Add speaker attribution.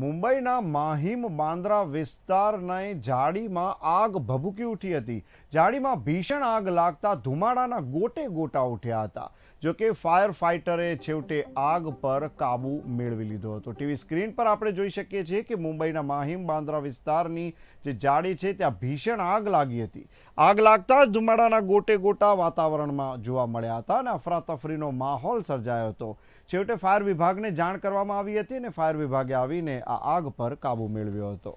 Speaker 1: મુંબઈના માહિમ બાંદ્રા વિસ્તારની જાડીમાં આગ ભભૂકી ઉઠી હતી જાડીમાં ભીષણ આગ લાગતા ધુમાડાના ગોટે ગોટા ઉઠ્યા હતા જોકે ફાયર ફાઇટરે છેવટે આગ પર કાબુ મેળવી લીધો હતો ટીવી સ્ક્રીન પર આપણે જોઈ શકીએ છીએ કે મુંબઈના માહિમ બાંદ્રા વિસ્તારની જે જાડી છે ત્યાં ભીષણ આગ લાગી હતી આગ લાગતા જ ધુમાડાના ગોટે ગોટા વાતાવરણમાં જોવા મળ્યા હતા અને અફરાતફરીનો માહોલ સર્જાયો હતો છેવટે ફાયર વિભાગને જાણ કરવામાં આવી હતી અને ફાયર વિભાગે આવીને આ આગ પર કાબૂ મેળવ્યો હતો